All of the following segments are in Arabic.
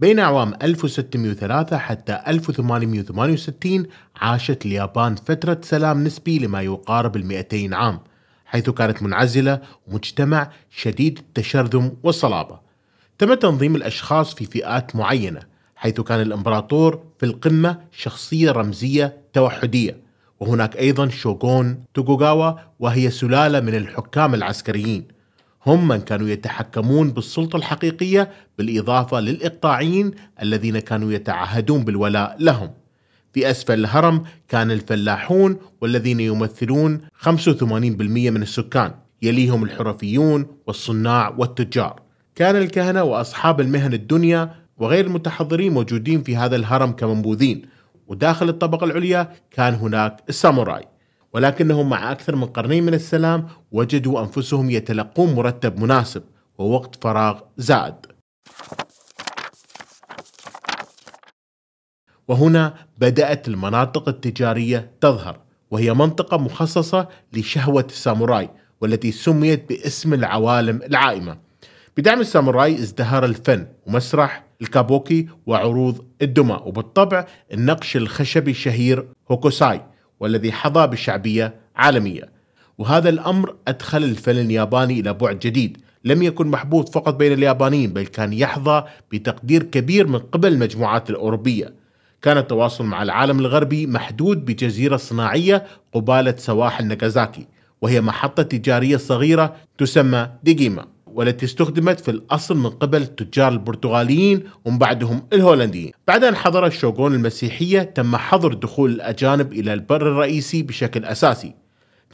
بين أعوام 1603 حتى 1868 عاشت اليابان فترة سلام نسبي لما يقارب ال 200 عام حيث كانت منعزلة ومجتمع شديد التشرذم والصلابة تم تنظيم الأشخاص في فئات معينة حيث كان الإمبراطور في القمة شخصية رمزية توحدية وهناك أيضا شوغون توغوغاوا وهي سلالة من الحكام العسكريين هم من كانوا يتحكمون بالسلطة الحقيقية بالإضافة للإقطاعيين الذين كانوا يتعهدون بالولاء لهم في أسفل الهرم كان الفلاحون والذين يمثلون 85% من السكان يليهم الحرفيون والصناع والتجار كان الكهنة وأصحاب المهن الدنيا وغير المتحضرين موجودين في هذا الهرم كمنبوذين وداخل الطبقة العليا كان هناك الساموراي ولكنهم مع أكثر من قرنين من السلام وجدوا أنفسهم يتلقون مرتب مناسب ووقت فراغ زائد وهنا بدأت المناطق التجارية تظهر وهي منطقة مخصصة لشهوة الساموراي والتي سميت باسم العوالم العائمة بدعم الساموراي ازدهر الفن ومسرح الكابوكي وعروض الدمى وبالطبع النقش الخشبي الشهير هوكوساي والذي حظى بشعبية عالمية وهذا الأمر أدخل الفن الياباني إلى بعد جديد لم يكن محبوب فقط بين اليابانيين بل كان يحظى بتقدير كبير من قبل المجموعات الأوروبية كان التواصل مع العالم الغربي محدود بجزيرة صناعية قبالة سواحل ناكازاكي وهي محطة تجارية صغيرة تسمى ديجيما والتي استخدمت في الأصل من قبل التجار البرتغاليين ومن بعدهم الهولنديين بعد أن حضر الشوغون المسيحية تم حظر دخول الأجانب إلى البر الرئيسي بشكل أساسي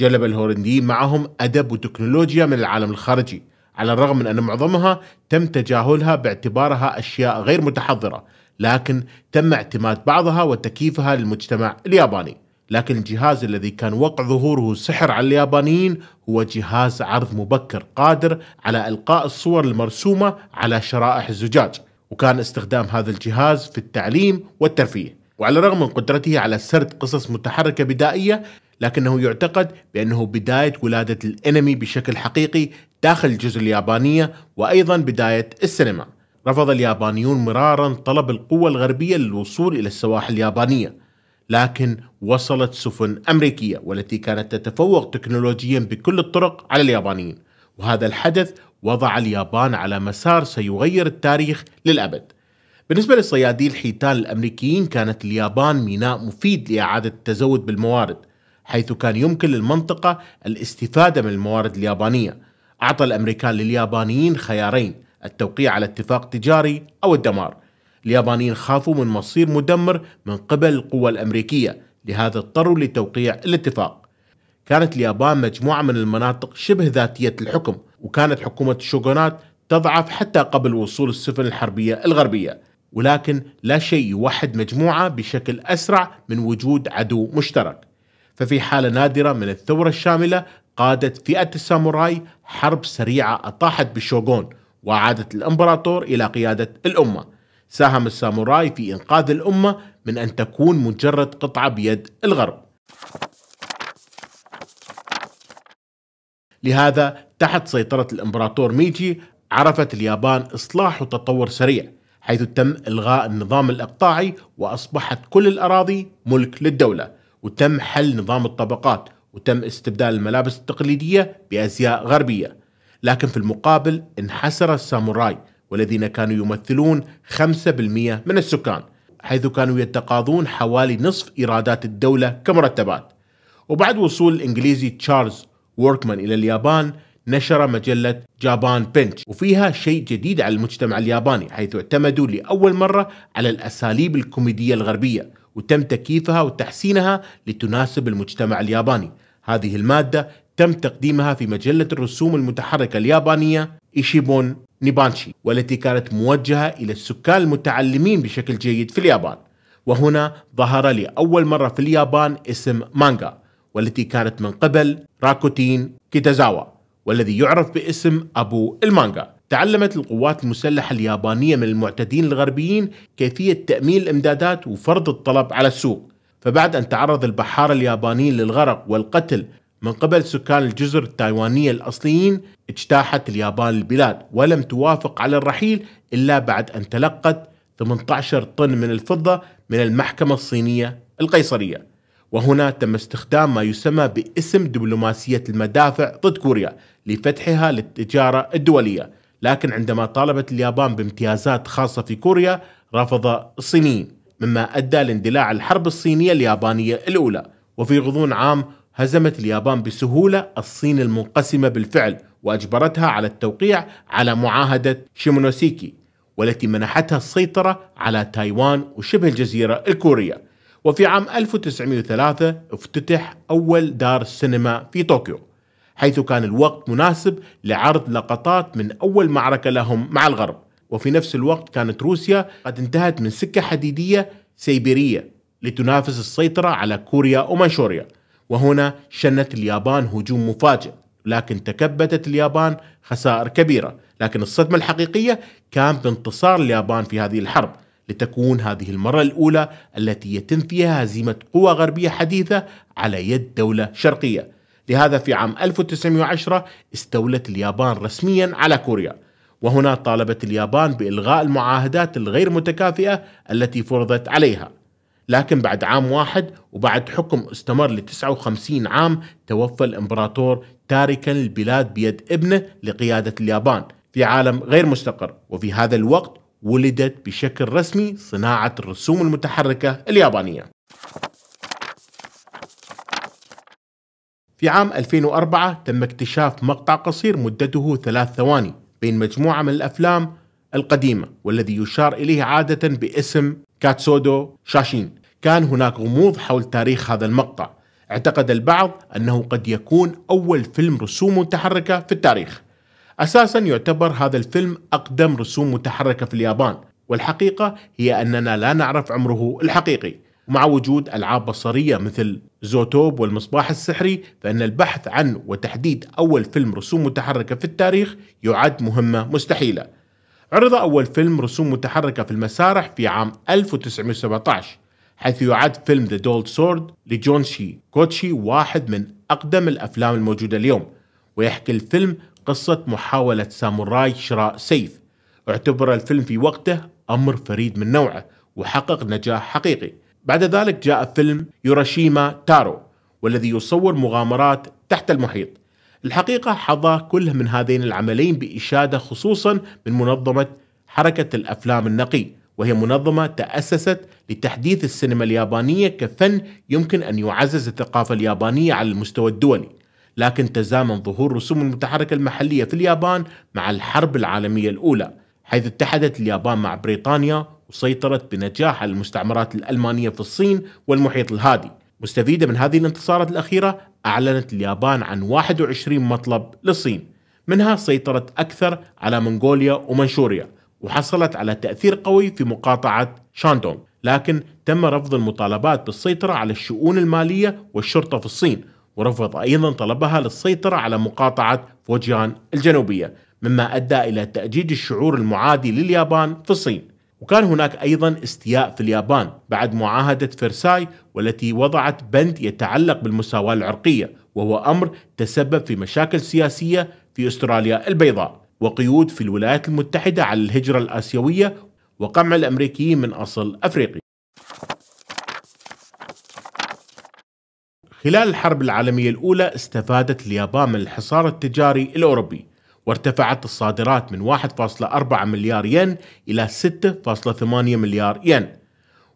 جلب الهولنديين معهم أدب وتكنولوجيا من العالم الخارجي على الرغم من أن معظمها تم تجاهلها باعتبارها أشياء غير متحضرة لكن تم اعتماد بعضها وتكييفها للمجتمع الياباني لكن الجهاز الذي كان وقع ظهوره سحر على اليابانيين هو جهاز عرض مبكر قادر على إلقاء الصور المرسومة على شرائح الزجاج وكان استخدام هذا الجهاز في التعليم والترفيه وعلى الرغم من قدرته على سرد قصص متحركة بدائية لكنه يعتقد بأنه بداية ولادة الأنمي بشكل حقيقي داخل الجزر اليابانية وأيضا بداية السينما رفض اليابانيون مرارا طلب القوة الغربية للوصول إلى السواحل اليابانية لكن وصلت سفن أمريكية والتي كانت تتفوق تكنولوجيا بكل الطرق على اليابانيين وهذا الحدث وضع اليابان على مسار سيغير التاريخ للأبد بالنسبة لصيادي الحيتان الأمريكيين كانت اليابان ميناء مفيد لإعادة التزود بالموارد حيث كان يمكن للمنطقة الاستفادة من الموارد اليابانية أعطى الأمريكان لليابانيين خيارين التوقيع على اتفاق تجاري أو الدمار اليابانيين خافوا من مصير مدمر من قبل القوى الأمريكية لهذا اضطروا لتوقيع الاتفاق كانت اليابان مجموعة من المناطق شبه ذاتية الحكم وكانت حكومة الشوغونات تضعف حتى قبل وصول السفن الحربية الغربية ولكن لا شيء يوحد مجموعة بشكل أسرع من وجود عدو مشترك ففي حالة نادرة من الثورة الشاملة قادت فئة الساموراي حرب سريعة أطاحت بالشوغون وعادت الإمبراطور إلى قيادة الأمة ساهم الساموراي في إنقاذ الأمة من أن تكون مجرد قطعة بيد الغرب لهذا تحت سيطرة الإمبراطور ميجي عرفت اليابان إصلاح وتطور سريع حيث تم إلغاء النظام الإقطاعي وأصبحت كل الأراضي ملك للدولة وتم حل نظام الطبقات وتم استبدال الملابس التقليدية بأزياء غربية لكن في المقابل انحسر الساموراي والذين كانوا يمثلون 5% من السكان حيث كانوا يتقاضون حوالي نصف إيرادات الدولة كمرتبات وبعد وصول الإنجليزي تشارلز ووركمان إلى اليابان نشر مجلة جابان بنش وفيها شيء جديد على المجتمع الياباني حيث اعتمدوا لأول مرة على الأساليب الكوميدية الغربية وتم تكييفها وتحسينها لتناسب المجتمع الياباني هذه المادة تم تقديمها في مجلة الرسوم المتحركة اليابانية إيشيبون نيبانشي والتي كانت موجهة إلى السكان المتعلمين بشكل جيد في اليابان وهنا ظهر لأول مرة في اليابان اسم مانجا والتي كانت من قبل راكوتين كيتازاوا والذي يعرف باسم أبو المانجا تعلمت القوات المسلحة اليابانية من المعتدين الغربيين كيفية تأمين الإمدادات وفرض الطلب على السوق فبعد أن تعرض البحارة اليابانيين للغرق والقتل من قبل سكان الجزر التايوانية الأصليين اجتاحت اليابان البلاد ولم توافق على الرحيل إلا بعد أن تلقت 18 طن من الفضة من المحكمة الصينية القيصرية وهنا تم استخدام ما يسمى باسم دبلوماسية المدافع ضد كوريا لفتحها للتجارة الدولية لكن عندما طالبت اليابان بامتيازات خاصة في كوريا رفض الصينيين مما أدى لاندلاع الحرب الصينية اليابانية الأولى وفي غضون عام هزمت اليابان بسهولة الصين المنقسمة بالفعل وأجبرتها على التوقيع على معاهدة شيمونوسيكي والتي منحتها السيطرة على تايوان وشبه الجزيرة الكورية وفي عام 1903 افتتح أول دار سينما في طوكيو حيث كان الوقت مناسب لعرض لقطات من أول معركة لهم مع الغرب وفي نفس الوقت كانت روسيا قد انتهت من سكة حديدية سيبيرية لتنافس السيطرة على كوريا ومنشوريا وهنا شنت اليابان هجوم مفاجئ لكن تكبدت اليابان خسائر كبيرة لكن الصدمة الحقيقية كان بانتصار اليابان في هذه الحرب لتكون هذه المرة الأولى التي يتم فيها هزيمة قوى غربية حديثة على يد دولة شرقية لهذا في عام 1910 استولت اليابان رسميا على كوريا وهنا طالبت اليابان بإلغاء المعاهدات الغير متكافئة التي فرضت عليها لكن بعد عام واحد وبعد حكم استمر ل 59 عام توفى الامبراطور تاركا البلاد بيد ابنه لقيادة اليابان في عالم غير مستقر وفي هذا الوقت ولدت بشكل رسمي صناعة الرسوم المتحركة اليابانية في عام 2004 تم اكتشاف مقطع قصير مدته ثلاث ثواني بين مجموعة من الأفلام القديمة والذي يشار إليه عادة باسم كاتسودو شاشين كان هناك غموض حول تاريخ هذا المقطع اعتقد البعض أنه قد يكون أول فيلم رسوم متحركة في التاريخ أساسا يعتبر هذا الفيلم أقدم رسوم متحركة في اليابان والحقيقة هي أننا لا نعرف عمره الحقيقي ومع وجود ألعاب بصرية مثل زوتوب والمصباح السحري فإن البحث عن وتحديد أول فيلم رسوم متحركة في التاريخ يعد مهمة مستحيلة عرض أول فيلم رسوم متحركة في المسارح في عام 1917 حيث يعد فيلم ذا دولد سورد لجون شي كوتشي واحد من أقدم الأفلام الموجودة اليوم ويحكي الفيلم قصة محاولة ساموراي شراء سيف اعتبر الفيلم في وقته أمر فريد من نوعه وحقق نجاح حقيقي بعد ذلك جاء فيلم يوراشيما تارو والذي يصور مغامرات تحت المحيط الحقيقة حظى كل من هذين العملين بإشادة خصوصا من منظمة حركة الأفلام النقي وهي منظمة تأسست لتحديث السينما اليابانية كفن يمكن أن يعزز الثقافة اليابانية على المستوى الدولي لكن تزامن ظهور رسوم المتحركة المحلية في اليابان مع الحرب العالمية الأولى حيث اتحدت اليابان مع بريطانيا وسيطرت بنجاح على المستعمرات الألمانية في الصين والمحيط الهادي مستفيدة من هذه الانتصارات الأخيرة أعلنت اليابان عن 21 مطلب للصين منها سيطرت أكثر على منغوليا ومنشوريا وحصلت على تأثير قوي في مقاطعة شاندونغ لكن تم رفض المطالبات بالسيطرة على الشؤون المالية والشرطة في الصين ورفض أيضا طلبها للسيطرة على مقاطعة فوجيان الجنوبية مما أدى إلى تأجيج الشعور المعادي لليابان في الصين وكان هناك أيضا استياء في اليابان بعد معاهدة فرساي والتي وضعت بند يتعلق بالمساواة العرقية وهو أمر تسبب في مشاكل سياسية في أستراليا البيضاء وقيود في الولايات المتحدة على الهجرة الآسيوية وقمع الأمريكيين من أصل أفريقي خلال الحرب العالمية الأولى استفادت اليابان من الحصار التجاري الأوروبي وارتفعت الصادرات من 1.4 مليار ين إلى 6.8 مليار ين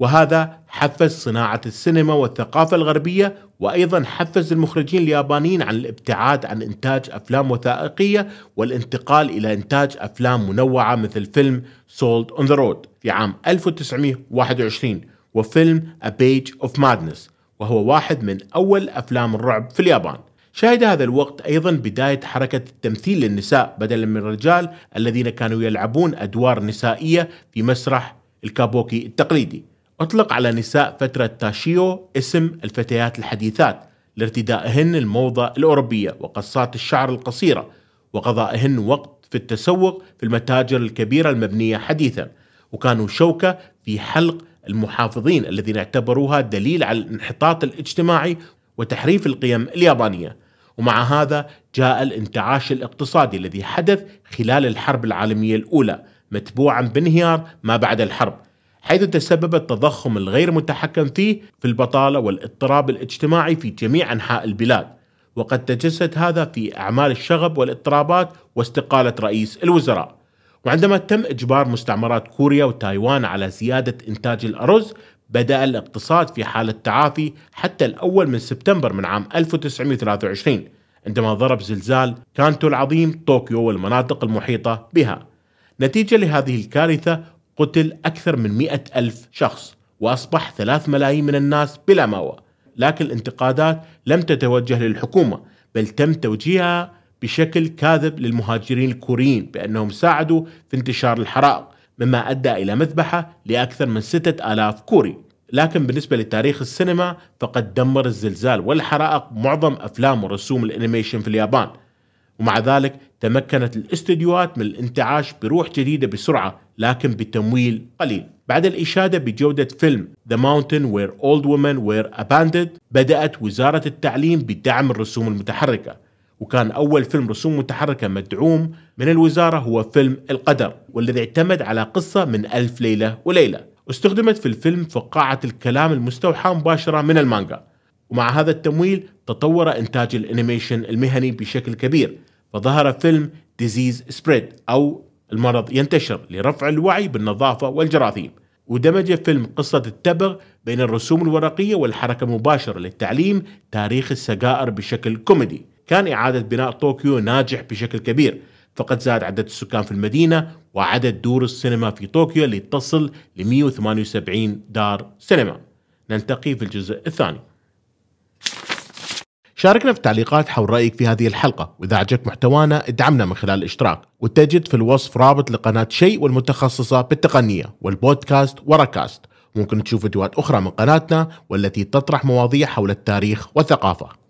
وهذا حفز صناعة السينما والثقافة الغربية وأيضا حفز المخرجين اليابانيين عن الابتعاد عن إنتاج أفلام وثائقية والانتقال إلى إنتاج أفلام منوعة مثل فيلم سولد أون ذا رود في عام 1921 وفيلم A Page of Madness وهو واحد من أول أفلام الرعب في اليابان شهد هذا الوقت أيضا بداية حركة التمثيل للنساء بدلا من الرجال الذين كانوا يلعبون أدوار نسائية في مسرح الكابوكي التقليدي أطلق على نساء فترة تاشيو اسم الفتيات الحديثات لارتدائهن الموضة الأوروبية وقصات الشعر القصيرة وقضائهن وقت في التسوق في المتاجر الكبيرة المبنية حديثا وكانوا شوكة في حلق المحافظين الذين اعتبروها دليل على الانحطاط الاجتماعي وتحريف القيم اليابانيه ومع هذا جاء الانتعاش الاقتصادي الذي حدث خلال الحرب العالميه الاولى متبوعا بانهيار ما بعد الحرب حيث تسبب التضخم الغير متحكم فيه في البطاله والاضطراب الاجتماعي في جميع انحاء البلاد وقد تجسد هذا في اعمال الشغب والاضطرابات واستقاله رئيس الوزراء وعندما تم اجبار مستعمرات كوريا وتايوان على زياده انتاج الارز بدأ الاقتصاد في حالة تعافي حتى الأول من سبتمبر من عام 1923 عندما ضرب زلزال كانتو العظيم طوكيو والمناطق المحيطة بها نتيجة لهذه الكارثة قتل أكثر من مئة ألف شخص وأصبح ثلاث ملايين من الناس بلا مأوى لكن الانتقادات لم تتوجه للحكومة بل تم توجيهها بشكل كاذب للمهاجرين الكوريين بأنهم ساعدوا في انتشار الحرائق مما أدى إلى مذبحة لأكثر من 6000 كوري لكن بالنسبة لتاريخ السينما فقد دمر الزلزال والحرائق معظم أفلام ورسوم الأنيميشن في اليابان ومع ذلك تمكنت الاستديوهات من الانتعاش بروح جديدة بسرعة لكن بتمويل قليل بعد الإشادة بجودة فيلم The Mountain Where Old Women Were Abandoned بدأت وزارة التعليم بدعم الرسوم المتحركة وكان أول فيلم رسوم متحركة مدعوم من الوزارة هو فيلم القدر والذي اعتمد على قصة من ألف ليلة وليلة استخدمت في الفيلم فقاعة الكلام المستوحى مباشرة من المانجا ومع هذا التمويل تطور إنتاج الأنيميشن المهني بشكل كبير فظهر فيلم ديزيز سبريد أو المرض ينتشر لرفع الوعي بالنظافة والجراثيم ودمج فيلم قصة التبغ بين الرسوم الورقية والحركة المباشرة للتعليم تاريخ السجائر بشكل كوميدي كان إعادة بناء طوكيو ناجح بشكل كبير فقد زاد عدد السكان في المدينة وعدد دور السينما في طوكيو لتصل ل 178 دار سينما نلتقي في الجزء الثاني شاركنا في التعليقات حول رأيك في هذه الحلقة وإذا عجبك محتوانا ادعمنا من خلال الاشتراك وتجد في الوصف رابط لقناة شيء والمتخصصة بالتقنية والبودكاست وراكاست ممكن تشوف فيديوهات أخرى من قناتنا والتي تطرح مواضيع حول التاريخ والثقافة